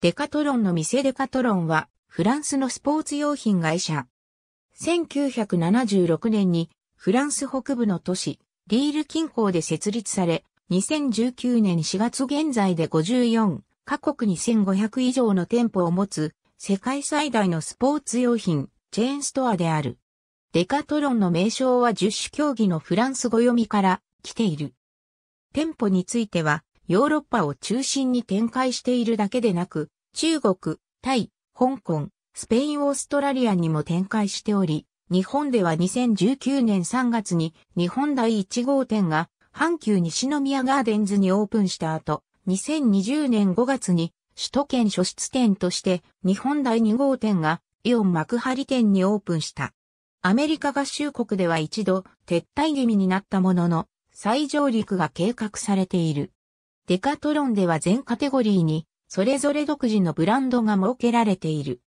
デカトロンの店デカトロンは、フランスのスポーツ用品会社。1976年に、フランス北部の都市、リール近郊で設立され、2019年4月現在で54、各国に1500以上の店舗を持つ、世界最大のスポーツ用品、チェーンストアである。デカトロンの名称は十種競技のフランス語読みから来ている。店舗については、ヨーロッパを中心に展開しているだけでなく、中国、タイ、香港、スペインオーストラリアにも展開しており、日本では2019年3月に日本第1号店が阪急西宮ガーデンズにオープンした後、2020年5月に首都圏初出店として日本第2号店がイオン幕張店にオープンした。アメリカ合衆国では一度撤退気味になったものの再上陸が計画されている。デカトロンでは全カテゴリーに、それぞれ独自のブランドが設けられている。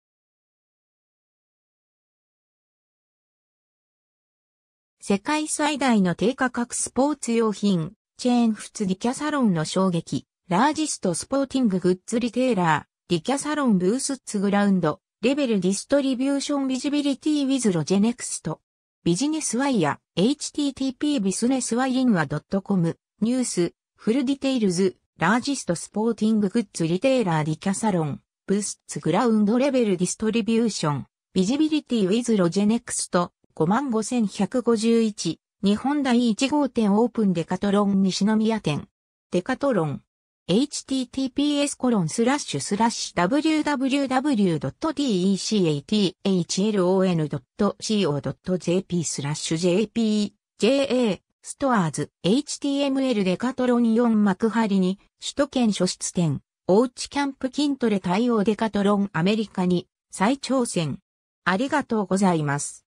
世界最大の低価格スポーツ用品、チェーンフツディキャサロンの衝撃、ラージストスポーティンググッズリテイラー、ディキャサロンブースッツグラウンド、レベルディストリビューションビジビリティウィズロジェネクスト。ビジネスワイヤ、http ビスネスワインワ .com、ニュース、フルディテイルズ、ラージストスポーティンググッズリテイラーディキャサロン、ブスツグラウンドレベルディストリビューション、ビジビリティウィズロジェネクスト、55151、日本第1号店オープンデカトロン西宮店、デカトロン、https コロンスラッシュスラッシュ www.decathlon.co.jp スラッシュ jp, ja, ストアーズ、HTML デカトロン4幕張に、首都圏初出店、おうちキャンプ筋トレ対応デカトロンアメリカに、再挑戦。ありがとうございます。